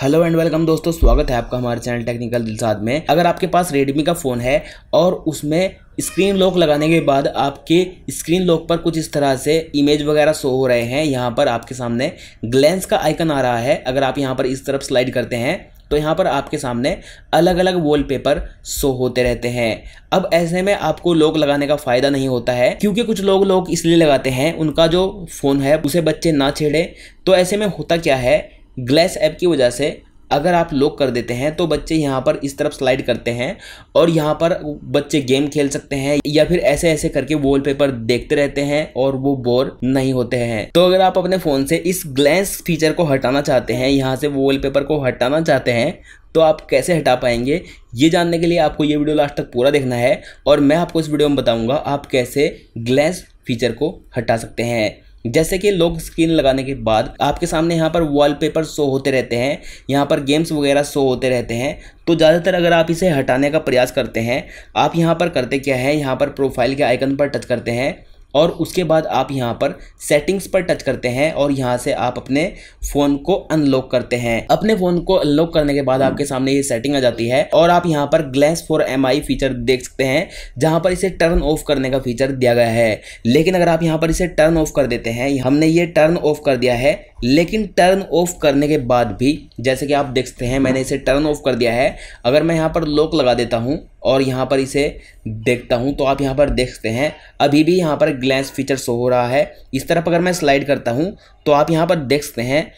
hello and welcome दोस्तों स्वागत है आपका हमारे चैनल टेक्निकल दिलसाद में अगर आपके पास रेडमी का फ़ोन है और उसमें स्क्रीन लॉक लगाने के बाद आपके स्क्रीन लॉक पर कुछ इस तरह से इमेज वगैरह शो हो रहे हैं यहाँ पर आपके सामने ग्लेंस का आइकन आ रहा है अगर आप यहाँ पर इस तरफ स्लाइड करते हैं तो यहाँ पर आपके सामने अलग अलग वॉलपेपर शो होते रहते हैं अब ऐसे में आपको लॉक लगाने का फ़ायदा नहीं होता है क्योंकि कुछ लोग लोग इसलिए लगाते हैं उनका जो फ़ोन है उसे बच्चे ना छेड़े तो ऐसे में होता क्या है ग्लैस ऐप की वजह से अगर आप लॉक कर देते हैं तो बच्चे यहाँ पर इस तरफ स्लाइड करते हैं और यहाँ पर बच्चे गेम खेल सकते हैं या फिर ऐसे ऐसे करके वॉलपेपर देखते रहते हैं और वो बोर नहीं होते हैं तो अगर आप अपने फ़ोन से इस ग्लैंस फीचर को हटाना चाहते हैं यहाँ से वॉलपेपर को हटाना चाहते हैं तो आप कैसे हटा पाएंगे ये जानने के लिए आपको ये वीडियो लास्ट तक पूरा देखना है और मैं आपको इस वीडियो में बताऊँगा आप कैसे ग्लैंस फीचर को हटा सकते हैं जैसे कि लॉक स्क्रीन लगाने के बाद आपके सामने यहाँ पर वॉलपेपर शो होते रहते हैं यहाँ पर गेम्स वगैरह शो होते रहते हैं तो ज़्यादातर अगर आप इसे हटाने का प्रयास करते हैं आप यहाँ पर करते क्या है यहाँ पर प्रोफाइल के आइकन पर टच करते हैं और उसके बाद आप यहाँ पर सेटिंग्स पर टच करते हैं और यहाँ से आप अपने फ़ोन को अनलॉक करते हैं अपने फ़ोन को अनलॉक करने के बाद आपके सामने ये सेटिंग आ जाती है और आप यहाँ पर ग्लैस फॉर एम फीचर देख सकते हैं जहाँ पर इसे टर्न ऑफ करने का फीचर दिया गया है लेकिन अगर आप यहाँ पर इसे टर्न ऑफ कर देते हैं हमने ये टर्न ऑफ कर दिया है लेकिन टर्न ऑफ करने के बाद भी जैसे कि आप देख सकते हैं मैंने इसे टर्न ऑफ कर दिया है अगर मैं यहाँ पर लॉक लगा देता हूँ और यहाँ पर इसे देखता हूँ तो आप यहाँ पर देखते हैं अभी भी यहाँ पर ग्लैंस फीचर शो हो रहा है इस तरफ अगर मैं स्लाइड करता हूँ तो आप यहाँ पर देख सकते हैं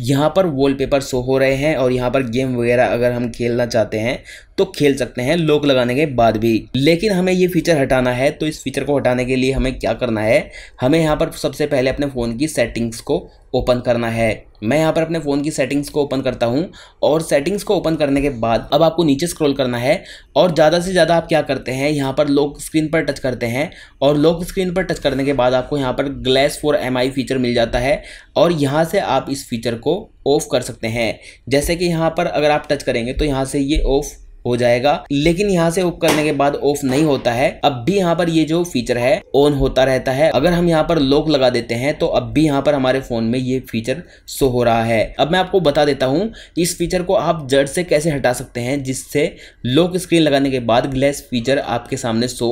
यहाँ पर वॉलपेपर शो हो रहे हैं और यहाँ पर गेम वगैरह अगर हम खेलना चाहते हैं तो खेल सकते हैं लॉक लगाने के बाद भी लेकिन हमें ये फीचर हटाना है तो इस फीचर को हटाने के लिए हमें क्या करना है हमें यहाँ पर सबसे पहले अपने फ़ोन की सेटिंग्स को ओपन करना है मैं यहाँ पर अपने फ़ोन की सेटिंग्स को ओपन करता हूँ और सेटिंग्स को ओपन करने के बाद अब आपको नीचे स्क्रॉल करना है और ज़्यादा से ज़्यादा आप क्या करते हैं यहाँ पर लॉक स्क्रीन पर टच करते हैं और लॉक स्क्रीन पर टच करने के बाद आपको यहाँ पर ग्लैस फोर एम फीचर मिल जाता है और यहाँ से आप इस फीचर को ऑफ़ कर सकते हैं जैसे कि यहाँ पर अगर आप टच करेंगे तो यहाँ से ये ऑफ़ हो जाएगा लेकिन यहाँ से ऑफ करने के बाद ऑफ नहीं होता है अब भी यहाँ पर ये जो फीचर है ऑन होता रहता है अगर हम यहाँ पर लॉक लगा देते हैं तो अब भी यहाँ पर हमारे फोन में ये फीचर शो हो रहा है अब मैं आपको बता देता हूँ इस फीचर को आप जड़ से कैसे हटा सकते हैं जिससे लॉक स्क्रीन लगाने के बाद ग्लैस फीचर आपके सामने शो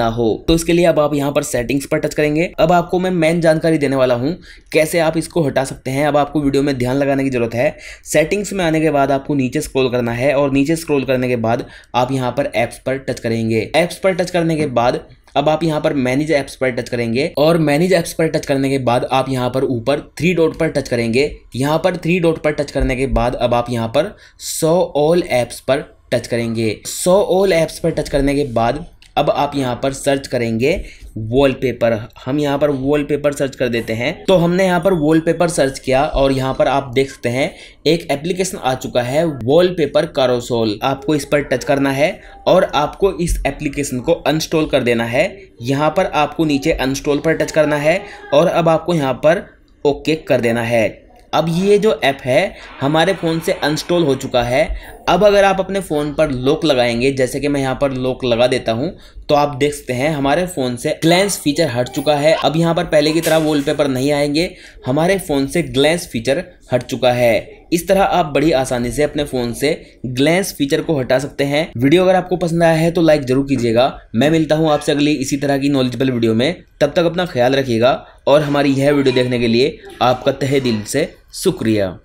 ना हो तो इसके लिए अब आप यहाँ पर सेटिंग्स पर टच करेंगे अब आपको मैं मेन जानकारी देने वाला हूँ कैसे आप इसको हटा सकते हैं अब आपको वीडियो में ध्यान लगाने की जरूरत है सेटिंग्स में आने के बाद आपको नीचे स्क्रोल करना है और नीचे स्क्रोल करने के के बाद आप यहाँ पर ऐप्स पर टच करेंगे ऐप्स पर टच करने के बाद अब आप यहाँ पर मैनेज ऐप्स पर टच करेंगे और मैनेज ऐप्स पर टच करने के बाद आप यहाँ पर ऊपर थ्री डॉट पर टच करेंगे यहाँ पर थ्री डॉट पर टच करने के बाद अब आप यहाँ पर सौ ऑल ऐप्स पर टच करेंगे सौ ऑल ऐप्स पर टच करने के बाद अब आप यहाँ पर सर्च करेंगे वॉलपेपर हम यहाँ पर वॉलपेपर सर्च कर देते हैं तो हमने यहाँ पर वॉलपेपर सर्च किया और यहाँ पर आप देख सकते हैं एक एप्लीकेशन आ चुका है वॉलपेपर कारोसोल आपको इस पर टच करना है और आपको इस एप्लीकेशन को अनस्टॉल कर देना है यहाँ पर आपको नीचे अनस्टॉल पर टच करना है और अब आपको यहाँ पर ओके कर देना है अब ये जो ऐप है हमारे फ़ोन से अनस्टॉल हो चुका है अब अगर आप अपने फ़ोन पर लॉक लगाएंगे जैसे कि मैं यहाँ पर लॉक लगा देता हूँ तो आप देख सकते हैं हमारे फ़ोन से ग्लैंस फीचर हट चुका है अब यहाँ पर पहले की तरह वॉलपेपर नहीं आएंगे हमारे फ़ोन से ग्लैंस फीचर हट चुका है इस तरह आप बड़ी आसानी से अपने फोन से ग्लैंस फीचर को हटा सकते हैं वीडियो अगर आपको पसंद आया है तो लाइक जरूर कीजिएगा मैं मिलता हूँ आपसे अगली इसी तरह की नॉलेजेबल वीडियो में तब तक अपना ख्याल रखिएगा और हमारी यह वीडियो देखने के लिए आपका तहे दिल से शुक्रिया